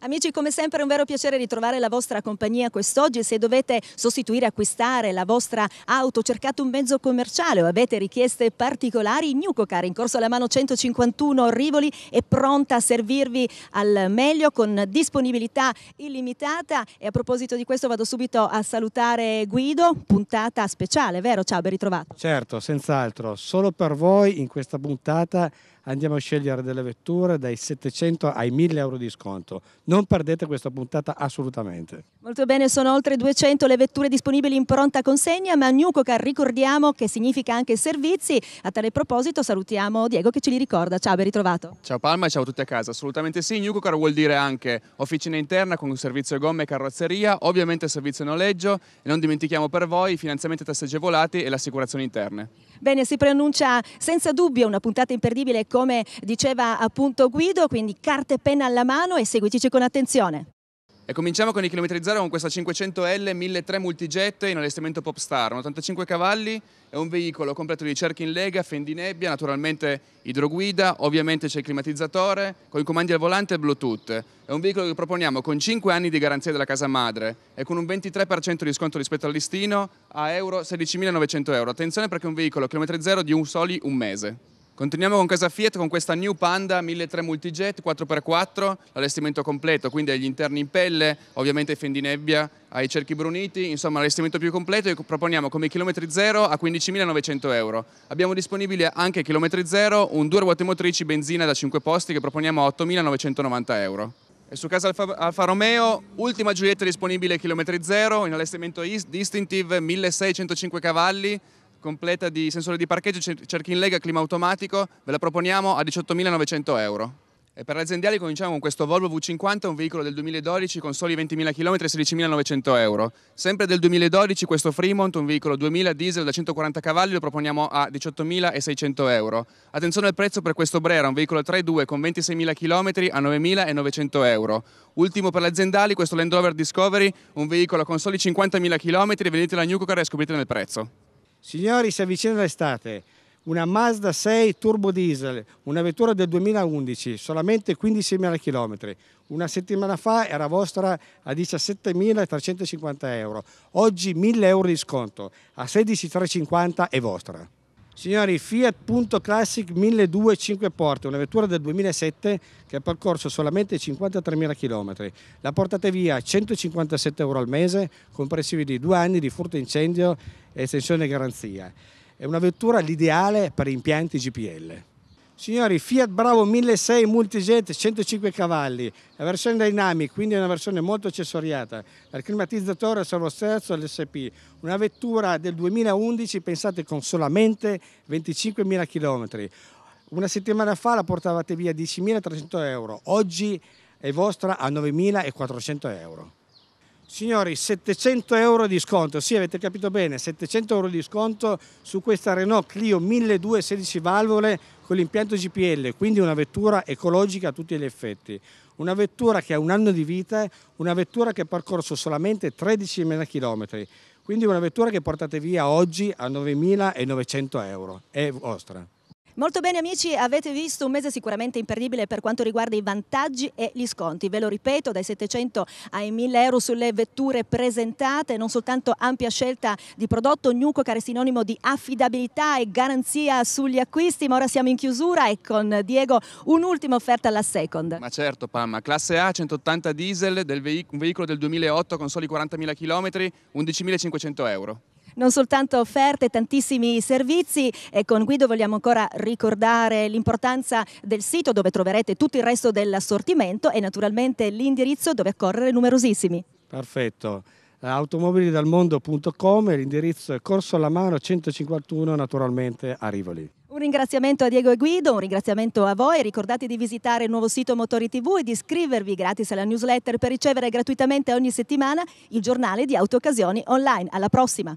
Amici, come sempre è un vero piacere ritrovare la vostra compagnia quest'oggi. Se dovete sostituire, acquistare la vostra auto, cercate un mezzo commerciale o avete richieste particolari, Nucocar in corso alla mano 151 Rivoli è pronta a servirvi al meglio con disponibilità illimitata. E a proposito di questo vado subito a salutare Guido, puntata speciale, vero? Ciao, ben ritrovato. Certo, senz'altro. Solo per voi in questa puntata andiamo a scegliere delle vetture dai 700 ai 1000 euro di sconto. Non perdete questa puntata assolutamente. Molto bene, sono oltre 200 le vetture disponibili in pronta consegna, ma Nucocar ricordiamo che significa anche servizi. A tale proposito salutiamo Diego che ce li ricorda. Ciao, ben ritrovato. Ciao Palma e ciao a tutti a casa. Assolutamente sì, Nucocar vuol dire anche officina interna con servizio gomme e carrozzeria, ovviamente servizio noleggio e non dimentichiamo per voi i finanziamenti a tassi agevolati e le assicurazioni interne. Bene, si preannuncia senza dubbio una puntata imperdibile con come diceva appunto Guido, quindi carte e penna alla mano e seguitici con attenzione. E cominciamo con i chilometri zero con questa 500L 1003 multijet in allestimento Popstar, 85 cavalli, è un veicolo completo di cerchi in lega, fendi nebbia, naturalmente idroguida, ovviamente c'è il climatizzatore, con i comandi al volante e Bluetooth. È un veicolo che proponiamo con 5 anni di garanzia della casa madre e con un 23% di sconto rispetto al listino a euro 16.900 euro. Attenzione perché è un veicolo chilometri zero di un soli un mese. Continuiamo con casa Fiat con questa New Panda 1300 Multijet 4x4, l'allestimento completo, quindi agli interni in pelle, ovviamente ai fendinebbia, ai cerchi bruniti, insomma l'allestimento più completo e proponiamo come chilometri zero a 15.900 euro. Abbiamo disponibile anche chilometri zero un due ruote motrici benzina da 5 posti che proponiamo a 8.990 euro. E su casa Alfa, Alfa, Romeo, ultima Giulietta disponibile chilometri zero, in allestimento Distinctive 1605 cavalli, completa di sensore di parcheggio, cerchi in lega, clima automatico, ve la proponiamo a 18.900 euro. E per aziendali cominciamo con questo Volvo V50, un veicolo del 2012 con soli 20.000 km e 16.900 euro. Sempre del 2012 questo Fremont, un veicolo 2000 diesel da 140 cavalli, lo proponiamo a 18.600 euro. Attenzione al prezzo per questo Brera, un veicolo 3.2 con 26.000 km a 9.900 euro. Ultimo per aziendali, questo Land Rover Discovery, un veicolo con soli 50.000 km, venite la Newcocar e scoprite nel prezzo. Signori, si avvicina l'estate. Una Mazda 6 turbo diesel, una vettura del 2011, solamente 15.000 km. Una settimana fa era vostra a 17.350 euro. Oggi 1.000 euro di sconto. A 16.350 è vostra. Signori, Fiat Punto Classic 1200 porte, una vettura del 2007 che ha percorso solamente 53.000 km. La portate via a 157 euro al mese, comprensivi di due anni di furto incendio e estensione garanzia. È una vettura l'ideale per impianti GPL. Signori, Fiat Bravo 1.6 Multijet 105 cavalli, la versione Dynamic, quindi è una versione molto accessoriata. Il climatizzatore servosterzo LSP, una vettura del 2011 pensate con solamente 25.000 km. Una settimana fa la portavate via a 10.300 euro, oggi è vostra a 9.400 euro. Signori, 700 euro di sconto, sì avete capito bene, 700 euro di sconto su questa Renault Clio 1216 valvole con l'impianto GPL, quindi una vettura ecologica a tutti gli effetti. Una vettura che ha un anno di vita, una vettura che ha percorso solamente 13.000 km, quindi una vettura che portate via oggi a 9.900 euro, è vostra. Molto bene amici, avete visto un mese sicuramente imperdibile per quanto riguarda i vantaggi e gli sconti. Ve lo ripeto, dai 700 ai 1000 euro sulle vetture presentate, non soltanto ampia scelta di prodotto, Gnuco che è sinonimo di affidabilità e garanzia sugli acquisti, ma ora siamo in chiusura e con Diego un'ultima offerta alla Second. Ma certo Pamma, classe A 180 diesel, veic un veicolo del 2008 con soli 40.000 km, 11.500 euro non soltanto offerte, tantissimi servizi e con Guido vogliamo ancora ricordare l'importanza del sito dove troverete tutto il resto dell'assortimento e naturalmente l'indirizzo dove accorrere numerosissimi. Perfetto automobilidalmondo.com, l'indirizzo è Corso alla Mano 151 naturalmente a Rivoli. Un ringraziamento a Diego e Guido, un ringraziamento a voi, ricordate di visitare il nuovo sito Motori TV e di iscrivervi gratis alla newsletter per ricevere gratuitamente ogni settimana il giornale di Auto Occasioni online. Alla prossima!